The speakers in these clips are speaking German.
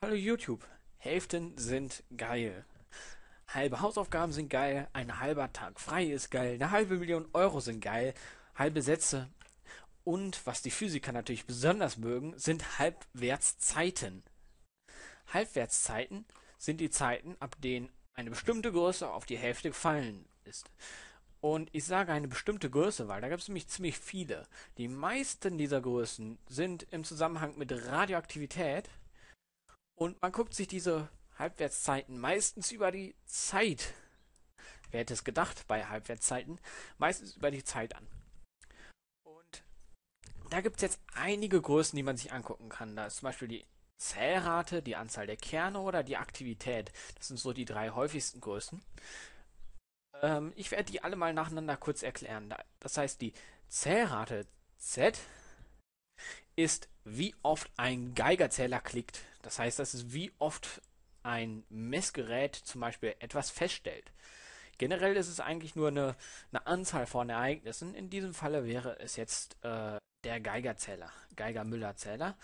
Hallo YouTube. Hälften sind geil. Halbe Hausaufgaben sind geil, ein halber Tag frei ist geil, eine halbe Million Euro sind geil, halbe Sätze und, was die Physiker natürlich besonders mögen, sind Halbwertszeiten. Halbwertszeiten sind die Zeiten, ab denen eine bestimmte Größe auf die Hälfte gefallen ist. Und ich sage eine bestimmte Größe, weil da gibt es nämlich ziemlich viele. Die meisten dieser Größen sind im Zusammenhang mit Radioaktivität und man guckt sich diese Halbwertszeiten meistens über die Zeit, wer hätte es gedacht bei Halbwertszeiten, meistens über die Zeit an. Und da gibt es jetzt einige Größen, die man sich angucken kann. Da ist zum Beispiel die Zellrate, die Anzahl der Kerne oder die Aktivität. Das sind so die drei häufigsten Größen. Ähm, ich werde die alle mal nacheinander kurz erklären. Das heißt, die Zellrate Z ist, wie oft ein Geigerzähler klickt. Das heißt, das ist, wie oft ein Messgerät zum Beispiel etwas feststellt. Generell ist es eigentlich nur eine, eine Anzahl von Ereignissen. In diesem Falle wäre es jetzt äh, der Geigerzähler, Geiger-Müller-Zähler,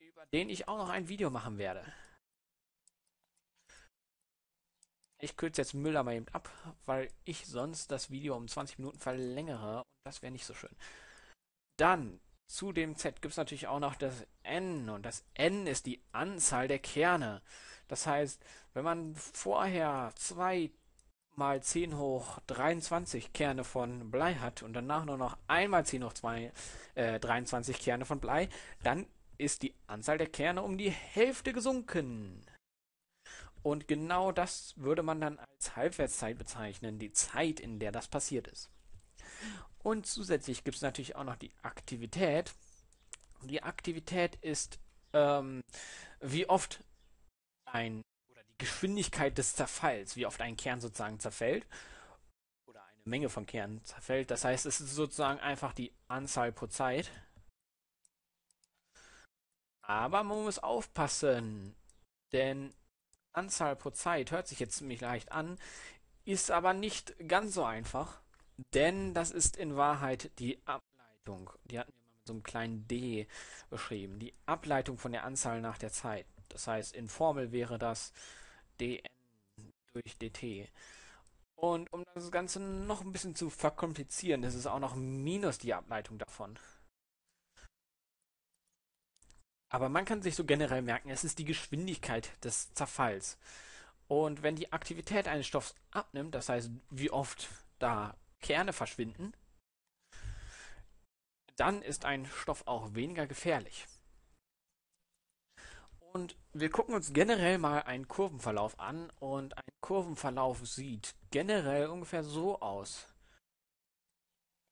über den ich auch noch ein Video machen werde. Ich kürze jetzt Müller mal eben ab, weil ich sonst das Video um 20 Minuten verlängere und das wäre nicht so schön. Dann zu dem Z gibt es natürlich auch noch das N und das N ist die Anzahl der Kerne. Das heißt, wenn man vorher 2 mal 10 hoch 23 Kerne von Blei hat und danach nur noch 1 mal 10 hoch 2, äh, 23 Kerne von Blei, dann ist die Anzahl der Kerne um die Hälfte gesunken. Und genau das würde man dann als Halbwertszeit bezeichnen, die Zeit, in der das passiert ist. Und zusätzlich gibt es natürlich auch noch die Aktivität. Die Aktivität ist, ähm, wie oft ein oder die Geschwindigkeit des Zerfalls, wie oft ein Kern sozusagen zerfällt oder eine Menge von Kernen zerfällt. Das heißt, es ist sozusagen einfach die Anzahl pro Zeit. Aber man muss aufpassen, denn Anzahl pro Zeit hört sich jetzt ziemlich leicht an, ist aber nicht ganz so einfach. Denn das ist in Wahrheit die Ableitung. Die hatten wir mal mit so einem kleinen d beschrieben. Die Ableitung von der Anzahl nach der Zeit. Das heißt, in Formel wäre das dn durch dt. Und um das Ganze noch ein bisschen zu verkomplizieren, ist es auch noch minus die Ableitung davon. Aber man kann sich so generell merken, es ist die Geschwindigkeit des Zerfalls. Und wenn die Aktivität eines Stoffs abnimmt, das heißt, wie oft da Kerne verschwinden, dann ist ein Stoff auch weniger gefährlich. Und wir gucken uns generell mal einen Kurvenverlauf an und ein Kurvenverlauf sieht generell ungefähr so aus.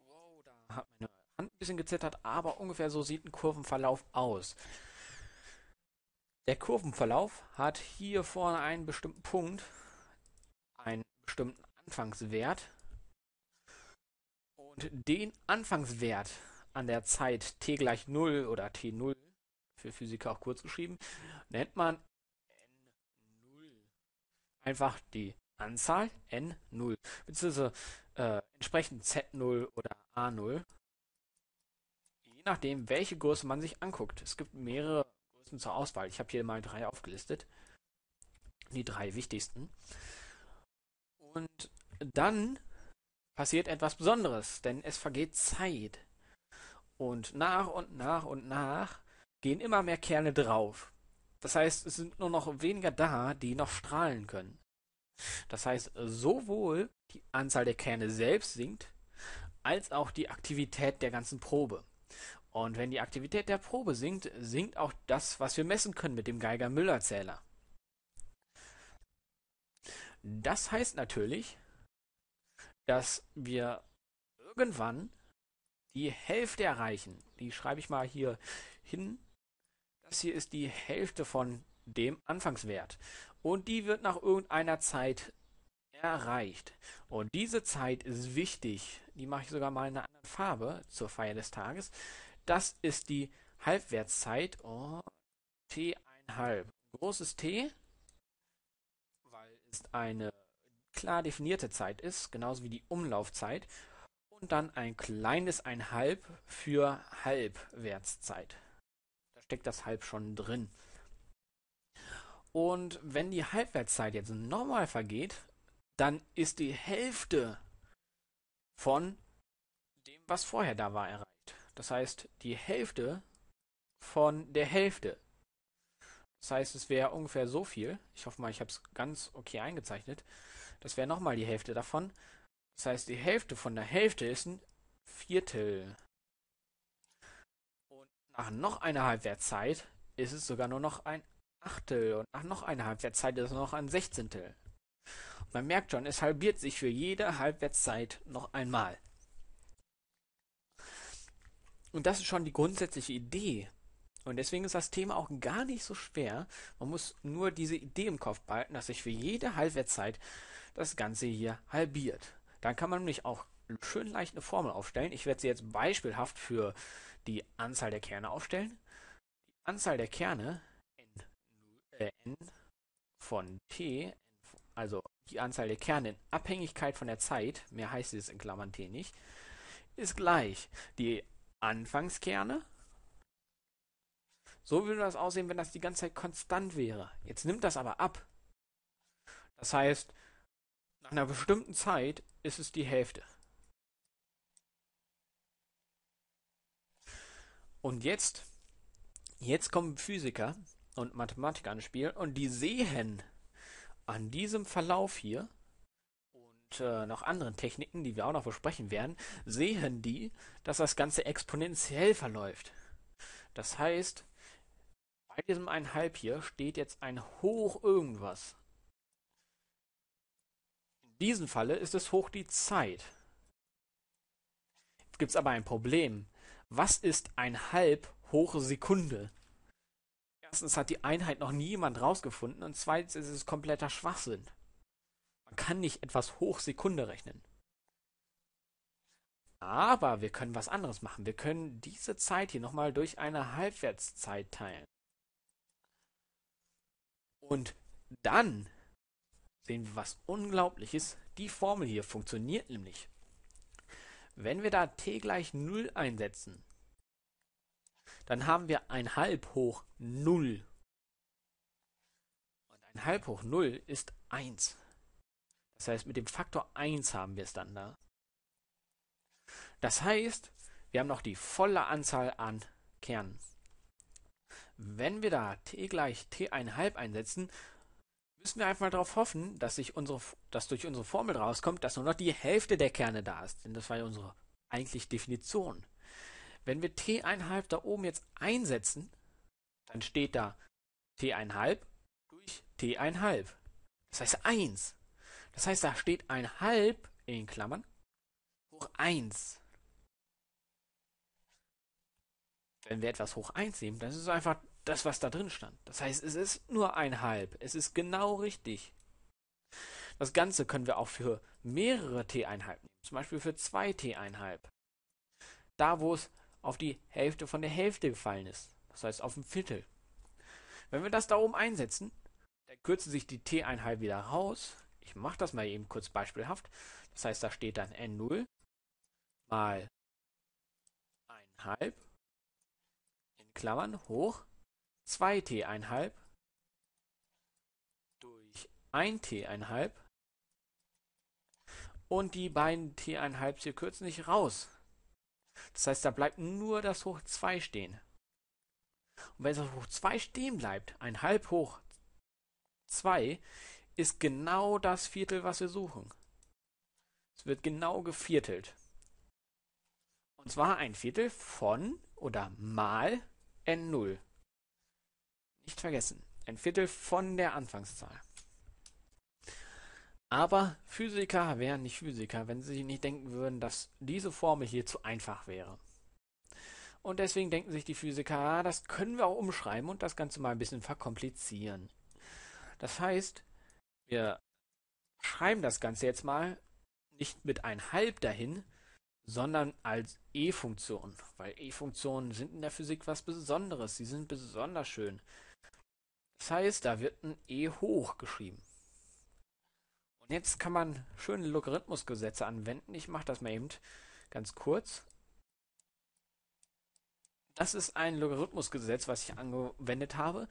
Wow, da hat meine Hand ein bisschen gezittert, aber ungefähr so sieht ein Kurvenverlauf aus. Der Kurvenverlauf hat hier vorne einen bestimmten Punkt, einen bestimmten Anfangswert den Anfangswert an der Zeit t gleich 0 oder t0, für Physiker auch kurz geschrieben, nennt man n0. Einfach die Anzahl n0, beziehungsweise äh, entsprechend z0 oder a0, je nachdem, welche Größe man sich anguckt. Es gibt mehrere Größen zur Auswahl. Ich habe hier mal drei aufgelistet. Die drei wichtigsten. Und dann passiert etwas Besonderes, denn es vergeht Zeit. Und nach und nach und nach gehen immer mehr Kerne drauf. Das heißt, es sind nur noch weniger da, die noch strahlen können. Das heißt, sowohl die Anzahl der Kerne selbst sinkt, als auch die Aktivität der ganzen Probe. Und wenn die Aktivität der Probe sinkt, sinkt auch das, was wir messen können mit dem Geiger-Müller-Zähler. Das heißt natürlich, dass wir irgendwann die Hälfte erreichen. Die schreibe ich mal hier hin. Das hier ist die Hälfte von dem Anfangswert. Und die wird nach irgendeiner Zeit erreicht. Und diese Zeit ist wichtig. Die mache ich sogar mal in einer anderen Farbe zur Feier des Tages. Das ist die Halbwertszeit. Oh, T1,5. Großes T, weil ist eine klar definierte Zeit ist, genauso wie die Umlaufzeit, und dann ein kleines Einhalb für Halbwertszeit. Da steckt das Halb schon drin. Und wenn die Halbwertszeit jetzt normal vergeht, dann ist die Hälfte von dem, was vorher da war, erreicht. Das heißt, die Hälfte von der Hälfte. Das heißt, es wäre ungefähr so viel. Ich hoffe mal, ich habe es ganz okay eingezeichnet. Das wäre nochmal die Hälfte davon. Das heißt, die Hälfte von der Hälfte ist ein Viertel. Und nach noch einer Halbwertszeit ist es sogar nur noch ein Achtel. Und nach noch einer Halbwertszeit ist es noch ein Sechzehntel. Und man merkt schon, es halbiert sich für jede Halbwertszeit noch einmal. Und das ist schon die grundsätzliche Idee. Und deswegen ist das Thema auch gar nicht so schwer. Man muss nur diese Idee im Kopf behalten, dass sich für jede Halbwertszeit das Ganze hier halbiert. Dann kann man nämlich auch schön leicht eine Formel aufstellen. Ich werde sie jetzt beispielhaft für die Anzahl der Kerne aufstellen. Die Anzahl der Kerne n, äh, n von t, also die Anzahl der Kerne in Abhängigkeit von der Zeit, mehr heißt es in Klammern t nicht, ist gleich die Anfangskerne. So würde das aussehen, wenn das die ganze Zeit konstant wäre. Jetzt nimmt das aber ab. Das heißt, nach einer bestimmten Zeit ist es die Hälfte. Und jetzt, jetzt kommen Physiker und Mathematiker ins Spiel und die sehen an diesem Verlauf hier und äh, noch anderen Techniken, die wir auch noch besprechen werden, sehen die, dass das Ganze exponentiell verläuft. Das heißt, bei diesem 1,5 hier steht jetzt ein Hoch irgendwas diesem Falle ist es hoch die Zeit. Jetzt gibt es aber ein Problem. Was ist ein halb hohe Sekunde? Erstens hat die Einheit noch niemand rausgefunden und zweitens ist es kompletter Schwachsinn. Man kann nicht etwas hoch Sekunde rechnen. Aber wir können was anderes machen. Wir können diese Zeit hier nochmal durch eine Halbwertszeit teilen. Und dann sehen wir was Unglaubliches. Die Formel hier funktioniert nämlich. Wenn wir da t gleich 0 einsetzen, dann haben wir ein halb hoch 0. Und ein halb hoch 0 ist 1. Das heißt, mit dem Faktor 1 haben wir es dann da. Das heißt, wir haben noch die volle Anzahl an Kernen. Wenn wir da t gleich t1,5 1 einsetzen, müssen wir einfach mal darauf hoffen, dass, sich unsere, dass durch unsere Formel rauskommt, dass nur noch die Hälfte der Kerne da ist. Denn das war ja unsere eigentlich Definition. Wenn wir T1,5 da oben jetzt einsetzen, dann steht da T1,5 durch T1,5. Das heißt 1. Das heißt, da steht ein Halb in Klammern hoch 1. Wenn wir etwas hoch 1 nehmen, dann ist es einfach das, was da drin stand. Das heißt, es ist nur ein Halb. Es ist genau richtig. Das Ganze können wir auch für mehrere T-Einheiten nehmen, zum Beispiel für zwei T-Einheit. Da, wo es auf die Hälfte von der Hälfte gefallen ist, das heißt auf ein Viertel. Wenn wir das da oben einsetzen, dann kürzen sich die T-Einheit wieder raus. Ich mache das mal eben kurz beispielhaft. Das heißt, da steht dann N0 mal halb in Klammern hoch 2t1/2 durch 1t1/2 und die beiden t 1 2 hier kürzen sich raus. Das heißt, da bleibt nur das hoch 2 stehen. Und wenn das hoch 2 stehen bleibt, ein halb hoch 2 ist genau das Viertel, was wir suchen. Es wird genau geviertelt. Und zwar ein Viertel von oder mal n0. Nicht vergessen, ein Viertel von der Anfangszahl. Aber Physiker wären nicht Physiker, wenn sie nicht denken würden, dass diese Formel hier zu einfach wäre. Und deswegen denken sich die Physiker, ah, das können wir auch umschreiben und das Ganze mal ein bisschen verkomplizieren. Das heißt, wir schreiben das Ganze jetzt mal nicht mit ein halb dahin, sondern als E-Funktion, weil E-Funktionen sind in der Physik was Besonderes, sie sind besonders schön. Das heißt, da wird ein e hoch geschrieben. Und jetzt kann man schöne Logarithmusgesetze anwenden. Ich mache das mal eben ganz kurz. Das ist ein Logarithmusgesetz, was ich angewendet habe.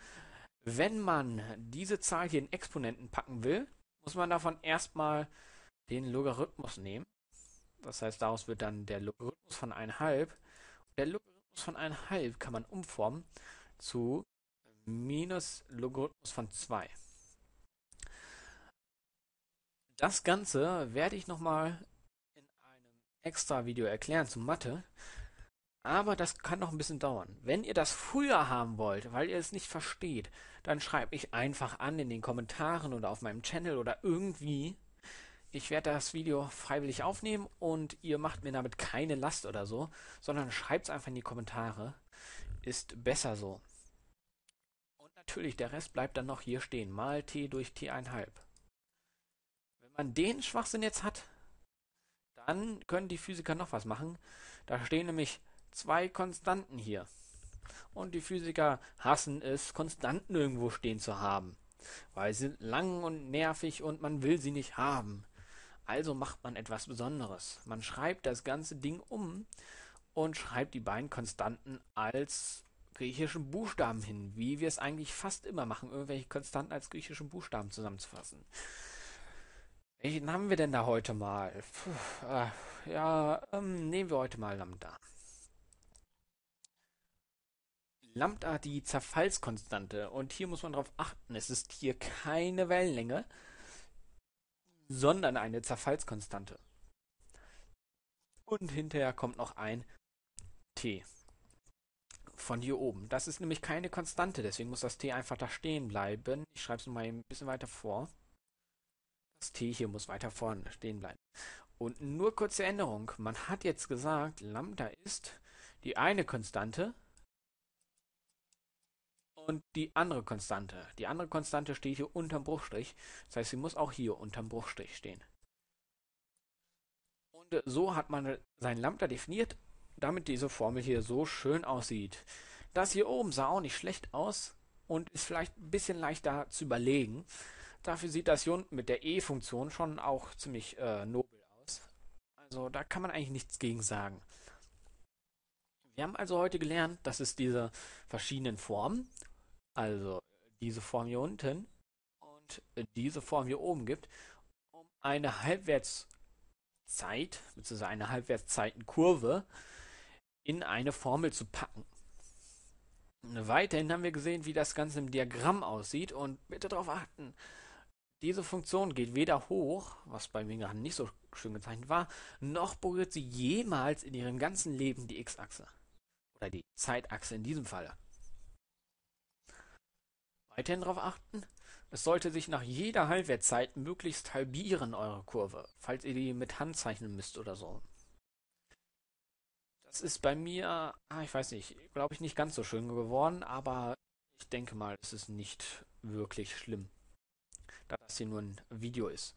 Wenn man diese Zahl hier in Exponenten packen will, muss man davon erstmal den Logarithmus nehmen. Das heißt, daraus wird dann der Logarithmus von 1,5. Der Logarithmus von 1,5 kann man umformen zu minus Logarithmus von 2. Das Ganze werde ich nochmal in einem extra Video erklären zu Mathe. Aber das kann noch ein bisschen dauern. Wenn ihr das früher haben wollt, weil ihr es nicht versteht, dann schreibt mich einfach an in den Kommentaren oder auf meinem Channel oder irgendwie. Ich werde das Video freiwillig aufnehmen und ihr macht mir damit keine Last oder so, sondern schreibt es einfach in die Kommentare. Ist besser so natürlich, der Rest bleibt dann noch hier stehen. Mal t durch t1 Wenn man den Schwachsinn jetzt hat, dann können die Physiker noch was machen. Da stehen nämlich zwei Konstanten hier. Und die Physiker hassen es, Konstanten irgendwo stehen zu haben. Weil sie sind lang und nervig und man will sie nicht haben. Also macht man etwas Besonderes. Man schreibt das ganze Ding um und schreibt die beiden Konstanten als griechischen Buchstaben hin, wie wir es eigentlich fast immer machen, irgendwelche Konstanten als griechischen Buchstaben zusammenzufassen. Welchen haben wir denn da heute mal? Puh, äh, ja, ähm, nehmen wir heute mal Lambda. Lambda die Zerfallskonstante. Und hier muss man darauf achten, es ist hier keine Wellenlänge, sondern eine Zerfallskonstante. Und hinterher kommt noch ein t von hier oben. Das ist nämlich keine Konstante, deswegen muss das t einfach da stehen bleiben. Ich schreibe es mal ein bisschen weiter vor. Das t hier muss weiter vorne stehen bleiben. Und nur kurze Änderung. Man hat jetzt gesagt, Lambda ist die eine Konstante und die andere Konstante. Die andere Konstante steht hier unterm Bruchstrich. Das heißt, sie muss auch hier unterm Bruchstrich stehen. Und so hat man sein Lambda definiert damit diese Formel hier so schön aussieht. Das hier oben sah auch nicht schlecht aus und ist vielleicht ein bisschen leichter zu überlegen. Dafür sieht das hier unten mit der E-Funktion schon auch ziemlich äh, nobel aus. Also da kann man eigentlich nichts gegen sagen. Wir haben also heute gelernt, dass es diese verschiedenen Formen, also diese Form hier unten und diese Form hier oben gibt, um eine Halbwertszeit bzw. eine Halbwertszeitenkurve in eine Formel zu packen. Weiterhin haben wir gesehen, wie das Ganze im Diagramm aussieht und bitte darauf achten, diese Funktion geht weder hoch, was bei mir gerade nicht so schön gezeichnet war, noch berührt sie jemals in ihrem ganzen Leben die x-Achse. Oder die Zeitachse in diesem Falle. Weiterhin darauf achten, es sollte sich nach jeder Halbwertszeit möglichst halbieren, eure Kurve, falls ihr die mit Hand zeichnen müsst oder so. Das ist bei mir, ah, ich weiß nicht, glaube ich, nicht ganz so schön geworden, aber ich denke mal, es ist nicht wirklich schlimm, da das hier nur ein Video ist.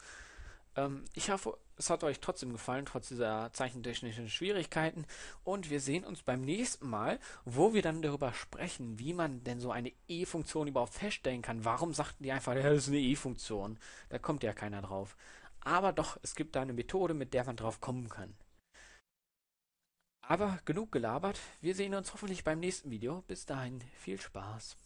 Ähm, ich hoffe, es hat euch trotzdem gefallen, trotz dieser zeichentechnischen Schwierigkeiten. Und wir sehen uns beim nächsten Mal, wo wir dann darüber sprechen, wie man denn so eine E-Funktion überhaupt feststellen kann. Warum sagten die einfach, ja, das ist eine E-Funktion? Da kommt ja keiner drauf. Aber doch, es gibt da eine Methode, mit der man drauf kommen kann. Aber genug gelabert. Wir sehen uns hoffentlich beim nächsten Video. Bis dahin viel Spaß.